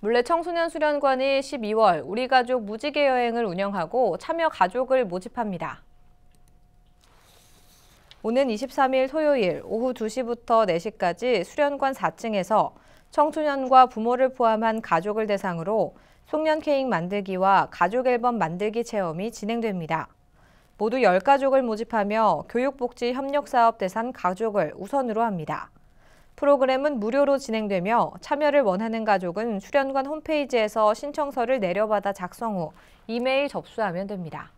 물레 청소년 수련관이 12월 우리 가족 무지개 여행을 운영하고 참여 가족을 모집합니다. 오는 23일 토요일 오후 2시부터 4시까지 수련관 4층에서 청소년과 부모를 포함한 가족을 대상으로 송년 케이크 만들기와 가족 앨범 만들기 체험이 진행됩니다. 모두 10가족을 모집하며 교육복지 협력사업 대상 가족을 우선으로 합니다. 프로그램은 무료로 진행되며 참여를 원하는 가족은 수련관 홈페이지에서 신청서를 내려받아 작성 후 이메일 접수하면 됩니다.